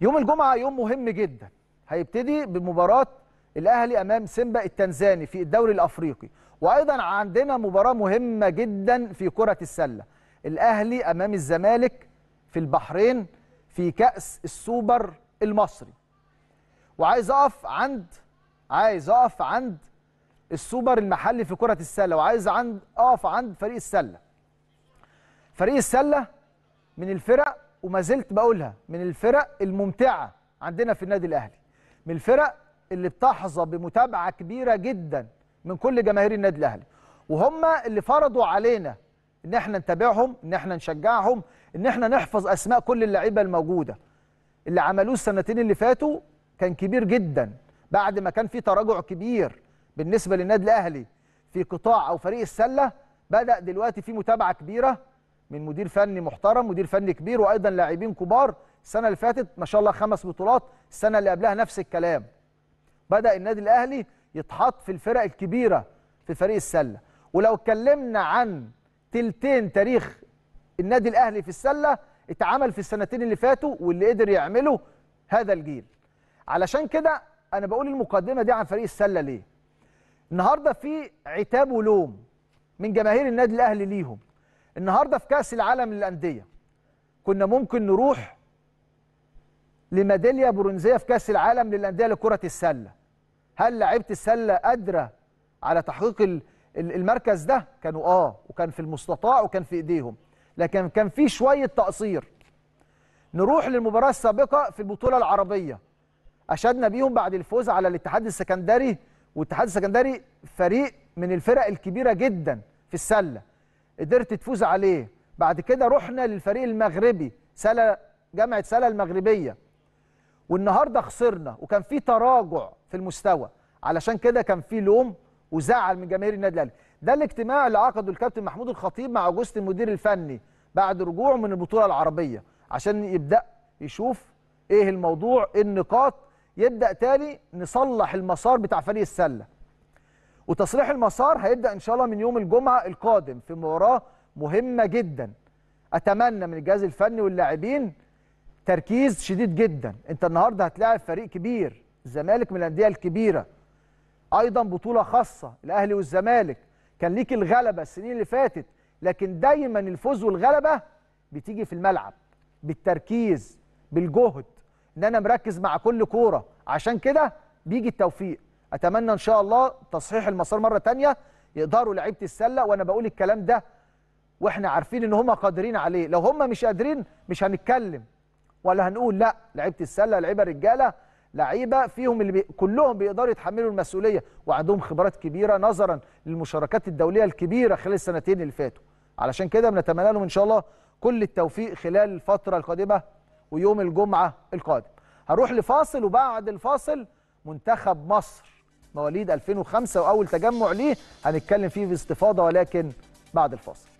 يوم الجمعه يوم مهم جدا هيبتدي بمباراه الاهلي امام سيمبا التنزاني في الدوري الافريقي وايضا عندنا مباراه مهمه جدا في كره السله الاهلي امام الزمالك في البحرين في كاس السوبر المصري وعايز اقف عند عايز اقف عند السوبر المحلي في كره السله وعايز عند اقف عند فريق السله فريق السله من الفرق وما زلت بقولها من الفرق الممتعه عندنا في النادي الاهلي من الفرق اللي بتحظى بمتابعه كبيره جدا من كل جماهير النادي الاهلي وهم اللي فرضوا علينا ان احنا نتابعهم ان احنا نشجعهم ان احنا نحفظ اسماء كل اللعيبه الموجوده اللي عملوه السنتين اللي فاتوا كان كبير جدا بعد ما كان في تراجع كبير بالنسبه للنادي الاهلي في قطاع او فريق السله بدا دلوقتي في متابعه كبيره من مدير فني محترم مدير فني كبير وايضا لاعبين كبار السنه اللي فاتت ما شاء الله خمس بطولات السنه اللي قبلها نفس الكلام بدا النادي الاهلي يتحط في الفرق الكبيره في فريق السله ولو اتكلمنا عن تلتين تاريخ النادي الاهلي في السله اتعمل في السنتين اللي فاتوا واللي قدر يعمله هذا الجيل علشان كده انا بقول المقدمه دي عن فريق السله ليه النهارده في عتاب ولوم من جماهير النادي الاهلي ليهم النهارده في كاس العالم للانديه كنا ممكن نروح لميداليه برونزيه في كاس العالم للانديه لكره السله هل لعيبه السله قادره على تحقيق المركز ده كانوا اه وكان في المستطاع وكان في ايديهم لكن كان في شويه تقصير نروح للمباراه السابقه في البطوله العربيه اشدنا بيهم بعد الفوز على الاتحاد السكندري والاتحاد السكندري فريق من الفرق الكبيره جدا في السله قدرت تفوز عليه بعد كده رحنا للفريق المغربي سلا جامعه سلا المغربيه والنهارده خسرنا وكان في تراجع في المستوى علشان كده كان في لوم وزعل من جماهير النادي الاهلي ده الاجتماع اللي عقده الكابتن محمود الخطيب مع جوست المدير الفني بعد رجوعه من البطوله العربيه عشان يبدا يشوف ايه الموضوع ايه النقاط يبدا تاني نصلح المسار بتاع فريق السله وتصريح المسار هيبدا ان شاء الله من يوم الجمعه القادم في مباراه مهمه جدا اتمنى من الجهاز الفني واللاعبين تركيز شديد جدا انت النهارده هتلاعب فريق كبير الزمالك من الانديه الكبيره ايضا بطوله خاصه الاهلي والزمالك كان ليك الغلبه السنين اللي فاتت لكن دايما الفوز والغلبه بتيجي في الملعب بالتركيز بالجهد ان انا مركز مع كل كوره عشان كده بيجي التوفيق اتمنى ان شاء الله تصحيح المسار مره ثانيه يقدروا لعيبه السله وانا بقول الكلام ده واحنا عارفين ان هم قادرين عليه لو هم مش قادرين مش هنتكلم ولا هنقول لا لعيبه السله لعيبه رجاله لعيبه فيهم اللي بي... كلهم بيقدروا يتحملوا المسؤوليه وعندهم خبرات كبيره نظرا للمشاركات الدوليه الكبيره خلال السنتين اللي فاتوا علشان كده بنتمنى لهم ان شاء الله كل التوفيق خلال الفتره القادمه ويوم الجمعه القادم هروح لفاصل وبعد الفاصل منتخب مصر مواليد 2005 واول تجمع ليه هنتكلم فيه باستفاضه ولكن بعد الفاصل